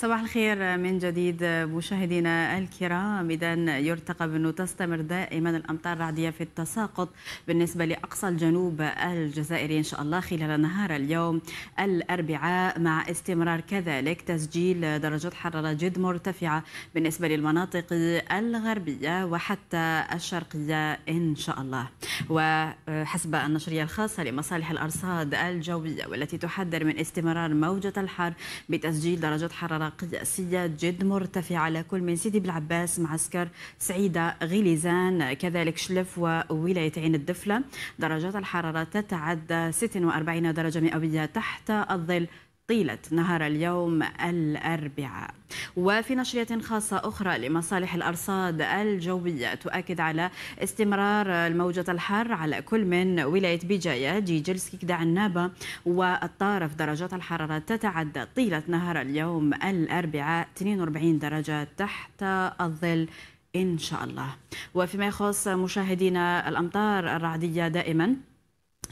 صباح الخير من جديد مشاهدينا الكرام اذا يرتقب انه تستمر دائما الامطار الرعديه في التساقط بالنسبه لاقصى الجنوب الجزائري ان شاء الله خلال نهار اليوم الاربعاء مع استمرار كذلك تسجيل درجات حراره جد مرتفعه بالنسبه للمناطق الغربيه وحتى الشرقيه ان شاء الله وحسب النشريه الخاصه لمصالح الارصاد الجويه والتي تحذر من استمرار موجه الحر بتسجيل درجات حراره قياسية جد مرتفعة على كل من سيدي بالعباس معسكر سعيدة غليزان كذلك شلف وولاية عين الدفلة درجات الحرارة تتعدى 46 درجة مئوية تحت الظل طيلة نهار اليوم الأربعاء وفي نشرية خاصة أخرى لمصالح الأرصاد الجوية تؤكد على استمرار الموجة الحر على كل من ولاية بجاية دع دعنابة والطارف درجات الحرارة تتعدى طيلة نهار اليوم الأربعاء 42 درجة تحت الظل إن شاء الله وفيما يخص مشاهدينا الأمطار الرعدية دائما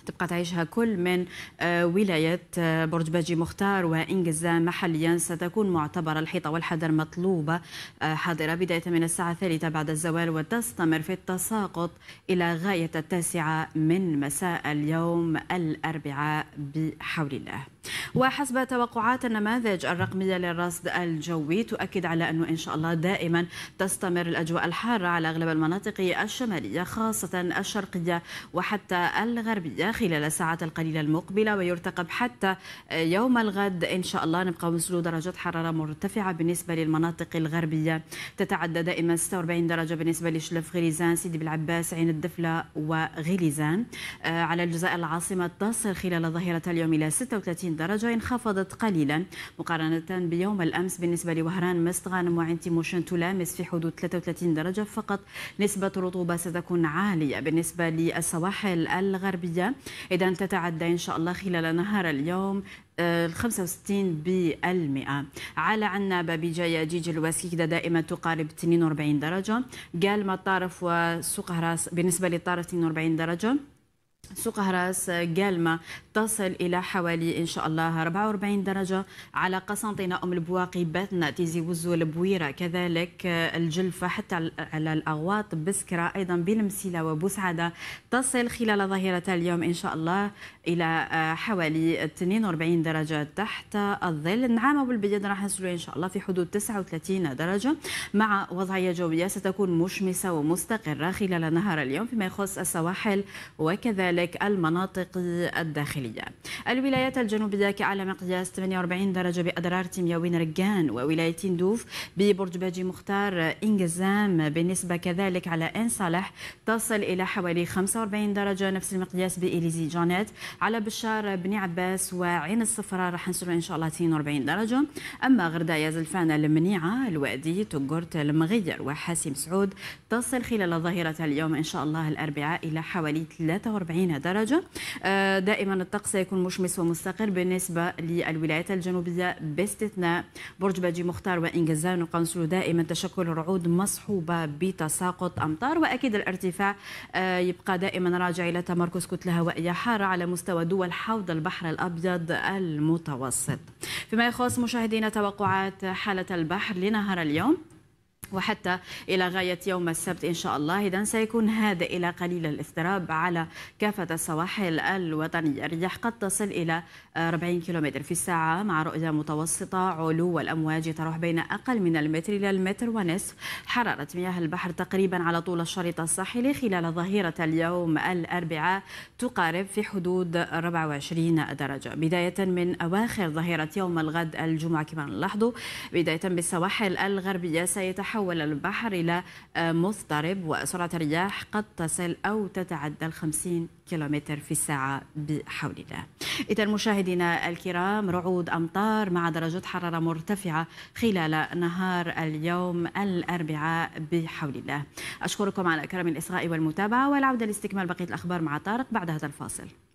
تبقى تعيشها كل من آه، ولايات آه، برج باجي مختار وإنجزة محليا ستكون معتبرة الحيطة والحذر مطلوبة آه، حاضرة بداية من الساعة الثالثة بعد الزوال وتستمر في التساقط إلى غاية التاسعة من مساء اليوم الأربعاء بحول الله وحسب توقعات النماذج الرقمية للرصد الجوي تؤكد على أنه إن شاء الله دائما تستمر الأجواء الحارة على أغلب المناطق الشمالية خاصة الشرقية وحتى الغربية خلال الساعات القليلة المقبلة ويرتقب حتى يوم الغد إن شاء الله نبقى وصلوا درجات حرارة مرتفعة بالنسبة للمناطق الغربية تتعدى دائما 46 درجة بالنسبة لشلف غليزان سيدي بالعباس عين الدفلة وغليزان آه، على الجزائر العاصمة تصل خلال ظهيرة اليوم إلى 36 درجة انخفضت قليلا مقارنة بيوم الأمس بالنسبة لوهران مستغانم وعين تيموشن تلامس في حدود 33 درجة فقط نسبة الرطوبة ستكون عالية بالنسبة للسواحل الغربية إذا تتعدى إن شاء الله خلال نهار اليوم 65% آه، بالمئة على عنابة بجاية جيجي الواسكيكدا دائما تقارب 42 درجة قال ما الطارف وسوق هراس بالنسبة للطارف 42 درجة سوق هراس قالمة تصل إلى حوالي إن شاء الله 44 درجة على قسنطينة أم البواقي باثنة تيزي وزو البويرة كذلك الجلفة حتى على الأغواط بسكرة أيضا بالمسيلة وبوسعدة تصل خلال ظهيرة اليوم إن شاء الله إلى آه، حوالي 42 درجة تحت الظل النعامة بالبيض راح نصلوا إن شاء الله في حدود 39 درجة مع وضعية جوية ستكون مشمسة ومستقرة خلال نهار اليوم فيما يخص السواحل وكذلك وكذلك المناطق الداخلية الولايات الجنوبية كأعلى مقياس 48 درجة بأدرار تيمياوين رجان وولاية ندوف ببرج باجي مختار إنجزام بالنسبة كذلك على إن صالح تصل إلى حوالي 45 درجة نفس المقياس بإليزي جانيت على بشار بن عباس وعين الصفراء راح نصل إن شاء الله 42 درجة أما غردايا زلفان المنيعة الوادي تقرت المغير وحاسم سعود تصل خلال ظهيرة اليوم إن شاء الله الأربعاء إلى حوالي 43 20 درجة آه، دائما الطقس سيكون مشمس ومستقر بالنسبة للولايات الجنوبية باستثناء برج باجي مختار وإنجازان وقنصل دائما تشكل رعود مصحوبة بتساقط أمطار وأكيد الارتفاع آه، يبقى دائما راجع إلى تمركز كتلة هوائية حارة على مستوى دول حوض البحر الأبيض المتوسط فيما يخص مشاهدينا توقعات حالة البحر لنهار اليوم وحتى إلى غاية يوم السبت إن شاء الله إذا سيكون هادئ إلى قليل الاضطراب على كافة السواحل الوطنية الرياح قد تصل إلى 40 كيلومتر في الساعة مع رؤية متوسطة علو الأمواج تروح بين أقل من المتر إلى المتر ونصف حرارة مياه البحر تقريبا على طول الشريط الساحلي خلال ظهيرة اليوم الأربعاء تقارب في حدود 24 درجة بداية من أواخر ظهيرة يوم الغد الجمعة كما نلاحظ بداية بالسواحل الغربية سيتحول تحول البحر إلى آه، مضطرب وسرعة الرياح قد تصل أو تتعدى ال 50 كيلومتر في الساعة بحول الله إذا مشاهدينا الكرام رعود أمطار مع درجات حرارة مرتفعة خلال نهار اليوم الأربعاء بحول الله أشكركم على كرم الإصغاء والمتابعة والعودة لاستكمال بقية الأخبار مع طارق بعد هذا الفاصل